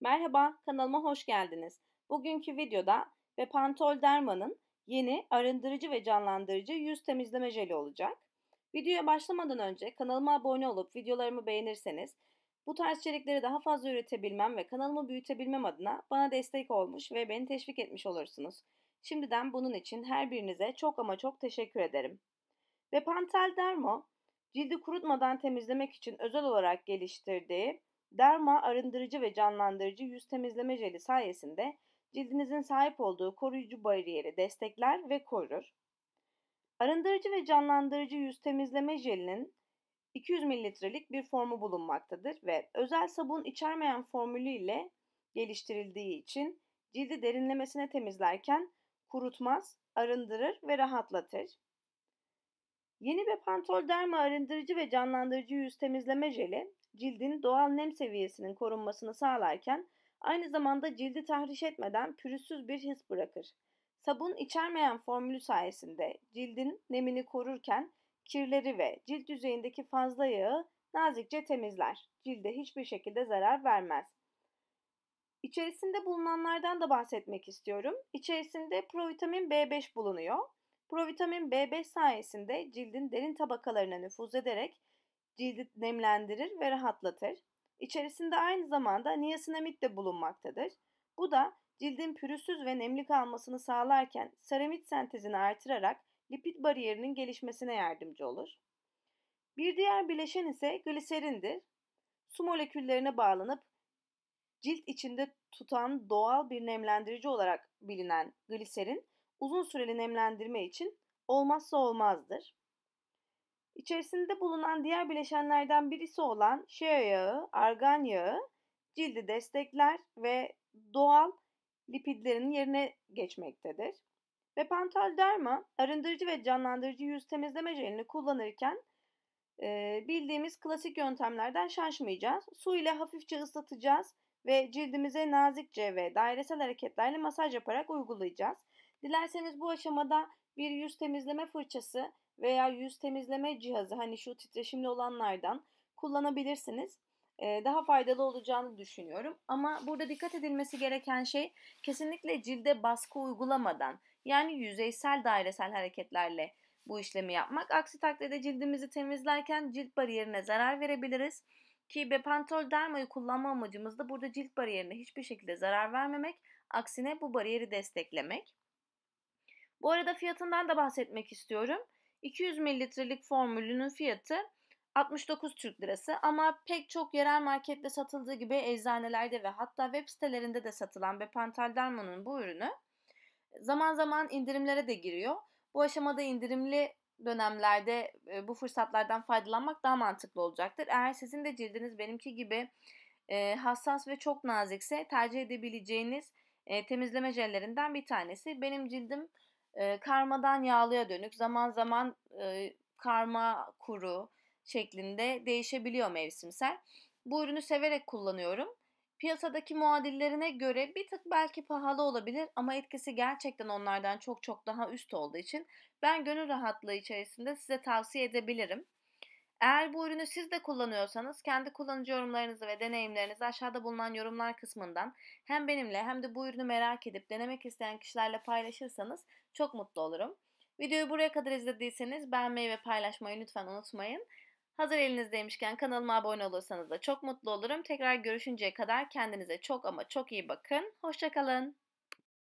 Merhaba, kanalıma hoş geldiniz. Bugünkü videoda ve Pantol Derma'nın yeni arındırıcı ve canlandırıcı yüz temizleme jeli olacak. Videoya başlamadan önce kanalıma abone olup videolarımı beğenirseniz bu tarz içerikleri daha fazla üretebilmem ve kanalımı büyütebilmem adına bana destek olmuş ve beni teşvik etmiş olursunuz. Şimdiden bunun için her birinize çok ama çok teşekkür ederim. Ve Pantel Dermo cildi kurutmadan temizlemek için özel olarak geliştirdiği Derma arındırıcı ve canlandırıcı yüz temizleme jeli sayesinde cildinizin sahip olduğu koruyucu bariyeri destekler ve korur. Arındırıcı ve canlandırıcı yüz temizleme jelinin 200 mililitrelik bir formu bulunmaktadır ve özel sabun içermeyen formülü ile geliştirildiği için cildi derinlemesine temizlerken kurutmaz, arındırır ve rahatlatır. Yeni ve Pantol Derma Arındırıcı ve Canlandırıcı Yüz Temizleme Jeli cildin doğal nem seviyesinin korunmasını sağlarken aynı zamanda cildi tahriş etmeden pürüzsüz bir his bırakır. Sabun içermeyen formülü sayesinde cildin nemini korurken kirleri ve cilt yüzeyindeki fazla yağı nazikçe temizler. Cilde hiçbir şekilde zarar vermez. İçerisinde bulunanlardan da bahsetmek istiyorum. İçerisinde provitamin B5 bulunuyor. Provitamin B5 sayesinde cildin derin tabakalarına nüfuz ederek cildi nemlendirir ve rahatlatır. İçerisinde aynı zamanda niasinamid de bulunmaktadır. Bu da cildin pürüzsüz ve nemli kalmasını sağlarken seramit sentezini artırarak lipid bariyerinin gelişmesine yardımcı olur. Bir diğer bileşen ise gliserindir. Su moleküllerine bağlanıp cilt içinde tutan doğal bir nemlendirici olarak bilinen gliserin uzun süreli nemlendirme için olmazsa olmazdır. İçerisinde bulunan diğer bileşenlerden birisi olan shea yağı, argan yağı cildi destekler ve doğal lipidlerin yerine geçmektedir. Ve derma arındırıcı ve canlandırıcı yüz temizleme jelini kullanırken e, bildiğimiz klasik yöntemlerden şaşmayacağız. Su ile hafifçe ıslatacağız ve cildimize nazikçe ve dairesel hareketlerle masaj yaparak uygulayacağız. Dilerseniz bu aşamada bir yüz temizleme fırçası veya yüz temizleme cihazı hani şu titreşimli olanlardan kullanabilirsiniz. Ee, daha faydalı olacağını düşünüyorum. Ama burada dikkat edilmesi gereken şey kesinlikle cilde baskı uygulamadan yani yüzeysel dairesel hareketlerle bu işlemi yapmak. Aksi takdirde cildimizi temizlerken cilt bariyerine zarar verebiliriz. Ki Bepantol dermayı kullanma amacımız da burada cilt bariyerine hiçbir şekilde zarar vermemek, aksine bu bariyeri desteklemek. Bu arada fiyatından da bahsetmek istiyorum. 200 mililitrelik formülünün fiyatı 69 Türk Lirası ama pek çok yerel markette satıldığı gibi eczanelerde ve hatta web sitelerinde de satılan Bepantel Derma'nın bu ürünü zaman zaman indirimlere de giriyor. Bu aşamada indirimli dönemlerde e, bu fırsatlardan faydalanmak daha mantıklı olacaktır. Eğer sizin de cildiniz benimki gibi e, hassas ve çok nazikse tercih edebileceğiniz e, temizleme jellerinden bir tanesi. Benim cildim e, karmadan yağlıya dönük zaman zaman e, karma kuru şeklinde değişebiliyor mevsimsel. Bu ürünü severek kullanıyorum. Piyasadaki muadillerine göre bir tık belki pahalı olabilir ama etkisi gerçekten onlardan çok çok daha üst olduğu için ben gönül rahatlığı içerisinde size tavsiye edebilirim. Eğer bu ürünü siz de kullanıyorsanız kendi kullanıcı yorumlarınızı ve deneyimlerinizi aşağıda bulunan yorumlar kısmından hem benimle hem de bu ürünü merak edip denemek isteyen kişilerle paylaşırsanız çok mutlu olurum. Videoyu buraya kadar izlediyseniz beğenmeyi ve paylaşmayı lütfen unutmayın. Hazır elinizdeymişken kanalıma abone olursanız da çok mutlu olurum. Tekrar görüşünceye kadar kendinize çok ama çok iyi bakın. Hoşçakalın.